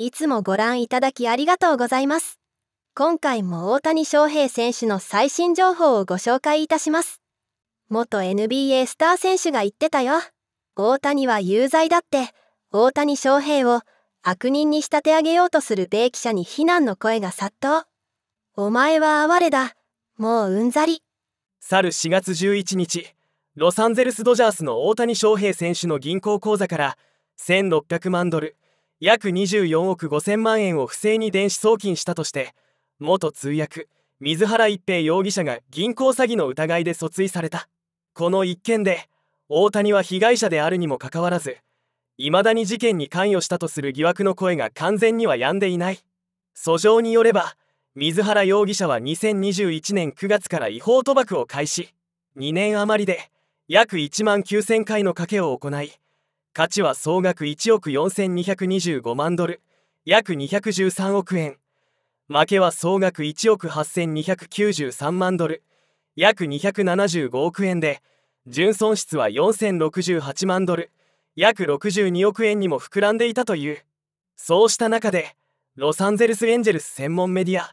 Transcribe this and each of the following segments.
いつもご覧いただきありがとうございます。今回も大谷翔平選手の最新情報をご紹介いたします。元 NBA スター選手が言ってたよ。大谷は有罪だって、大谷翔平を悪人に仕立て上げようとする米記者に非難の声が殺到。お前は哀れだ。もううんざり。去る4月11日、ロサンゼルス・ドジャースの大谷翔平選手の銀行口座から1600万ドル、約24億5000万円を不正に電子送金したとして元通訳水原一平容疑者が銀行詐欺の疑いで訴追されたこの一件で大谷は被害者であるにもかかわらず未だに事件に関与したとする疑惑の声が完全には止んでいない訴状によれば水原容疑者は2021年9月から違法賭博を開始2年余りで約1万9000回の賭けを行い価値は総額1億4225万ドル約213億円負けは総額1億8293万ドル約275億円で純損失は4068万ドル約62億円にも膨らんでいたというそうした中でロサンゼルス・エンジェルス専門メディア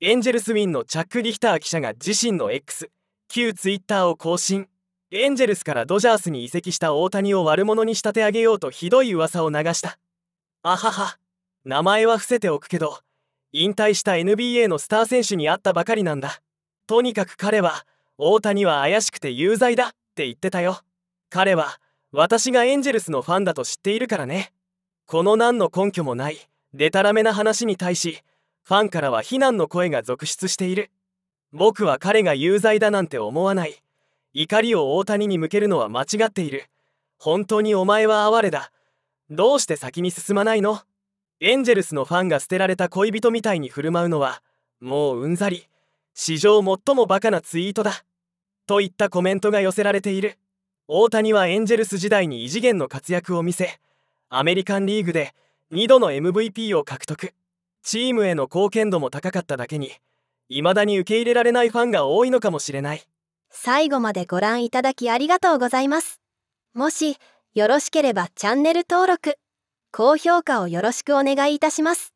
エンジェルスウィンのチャック・リヒター記者が自身の X 旧 Twitter を更新エンジェルスからドジャースに移籍した大谷を悪者に仕立て上げようとひどい噂を流したあはは名前は伏せておくけど引退した NBA のスター選手に会ったばかりなんだとにかく彼は大谷は怪しくて有罪だって言ってたよ彼は私がエンジェルスのファンだと知っているからねこの何の根拠もないデタラメな話に対しファンからは非難の声が続出している僕は彼が有罪だなんて思わない怒りを大谷に向けるのは間違っている本当にお前は哀れだどうして先に進まないのエンジェルスのファンが捨てられた恋人みたいに振る舞うのはもううんざり史上最もバカなツイートだといったコメントが寄せられている大谷はエンジェルス時代に異次元の活躍を見せアメリカンリーグで2度の MVP を獲得チームへの貢献度も高かっただけに未だに受け入れられないファンが多いのかもしれない最後までご覧いただきありがとうございます。もしよろしければチャンネル登録、高評価をよろしくお願いいたします。